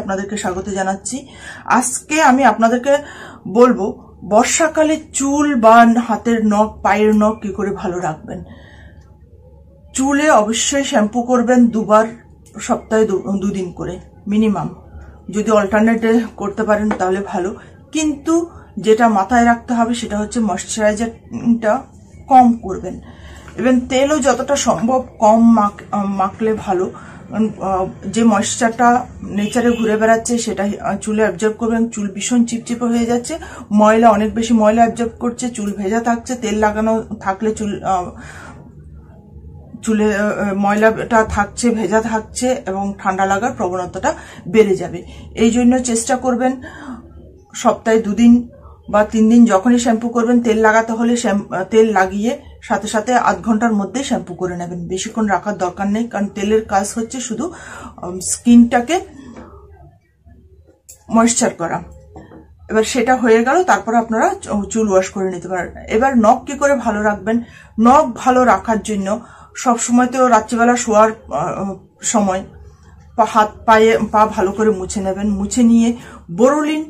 আপনাদেরকে স্বাগত জানাচ্ছি আজকে আমি আপনাদেরকে বলবো বর্ষাকালে চুল বা হাতের নখ পায়ের নখ কি করে ভালো রাখবেন চুলে অবশ্যই শ্যাম্পু করবেন দুবার সপ্তাহে দুদিন করে মিনিমাম যদি অল্টারনেটে করতে পারেন তাহলে ভালো কিন্তু যেটা মাথায় রাখতে হবে সেটা হচ্ছে ময়শ্চারাইজারটা কম করবেন এবং তেলও যতটা সম্ভব কম মাখলে ভালো যে ময়েশ্চারটা নেচারে ঘুরে বেড়াচ্ছে সেটা চুলে অ্যাবজর্ব করবেন চুল ভীষণ চিপচিপে হয়ে যাচ্ছে ময়লা অনেক বেশি ময়লা অ্যাবজর্ব করছে চুল ভেজা থাকছে তেল লাগানো থাকলে চুল চুলে ময়লাটা থাকছে ভেজা থাকছে এবং ঠান্ডা লাগার প্রবণতাটা বেড়ে যাবে এই জন্য চেষ্টা করবেন সপ্তাহে দুদিন বা তিন দিন যখনই শ্যাম্পু করবেন তেল লাগাতে হলে তেল লাগিয়ে সাথে সাথে আধ ঘন্টার মধ্যে শ্যাম্পু করে নেবেন বেশিক্ষণ রাখার দরকার নেই কারণ তেলের কাজ হচ্ছে শুধু স্কিনটাকে ময়েশ্চার করা এবার সেটা হয়ে গেল তারপর আপনারা চুল ওয়াশ করে নিতে পারেন এবার নখ কি করে ভালো রাখবেন নখ ভালো রাখার জন্য সব সময় তো রাত্রিবেলা শোয়ার সময় পা হাত পায়ে পা ভালো করে মুছে নেবেন মুছে নিয়ে বোরোলিন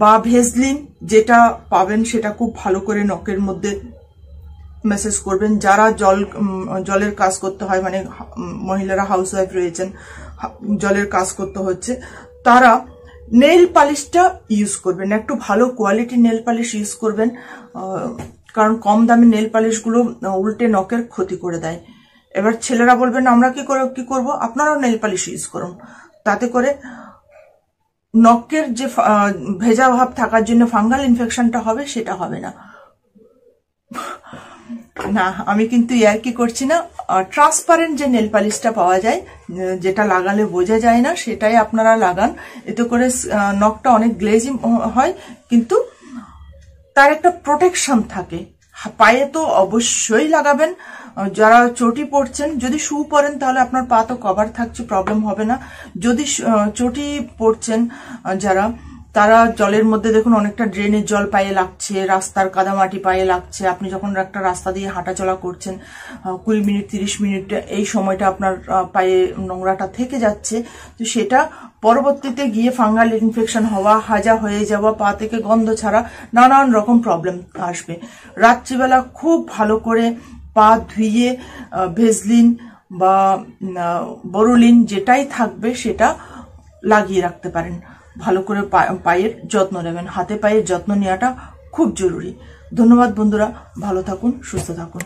বা ভেজলিন যেটা পাবেন সেটা খুব ভালো করে নখের মধ্যে মেসেজ করবেন যারা জল জলের কাজ করতে হয় মানে মহিলারা হাউস ওয়াইফ রয়েছেন জলের কাজ করতে হচ্ছে তারা নেল পালিশটা ইউজ করবেন একটু ভালো কোয়ালিটি নেল পালিশ ইউজ করবেন কারণ কম দামি নেল পালিশগুলো উল্টে নখের ক্ষতি করে দেয় এবার ছেলেরা বলবেন আমরা কি করে কি করব আপনারাও নেল পালিশ ইউজ করুন তাতে করে নখের যে ভেজা ভাব থাকার জন্য ফাঙ্গাল ইনফেকশনটা হবে সেটা হবে না না আমি কিন্তু ইয়ার্কি করছি না ট্রান্সপারেন্ট যে নেল পালিশটা পাওয়া যায় যেটা লাগালে বোঝা যায় না সেটাই আপনারা লাগান এতে করে নখটা অনেক গ্লেজিং হয় কিন্তু তার একটা প্রোটেকশন থাকে পায়ে তো অবশ্যই লাগাবেন যারা চটি পড়ছেন যদি শু পরেন তাহলে আপনার পা তো কভার থাকছে প্রবলেম হবে না যদি চটি পড়ছেন যারা তারা জলের মধ্যে দেখুন অনেকটা ড্রেনের জল পায়ে লাগছে রাস্তার কাদামাটি পায়ে লাগছে আপনি যখন একটা রাস্তা দিয়ে হাঁটাচলা করছেন কুড়ি মিনিট তিরিশ মিনিট এই সময়টা আপনার পায়ে নোংরাটা থেকে যাচ্ছে তো সেটা পরবর্তীতে গিয়ে ফাঙ্গাল ইনফেকশন হওয়া হাজা হয়ে যাওয়া পা থেকে গন্ধ ছাড়া নানান রকম প্রবলেম আসবে রাত্রিবেলা খুব ভালো করে পা ধুইয়ে ভেজলিন বা বরুলিন যেটাই থাকবে সেটা লাগিয়ে রাখতে পারেন ভালো করে পায়ের যত্ন নেবেন হাতে পায়ের যত্ন নেওয়াটা খুব জরুরি ধন্যবাদ বন্ধুরা ভালো থাকুন সুস্থ থাকুন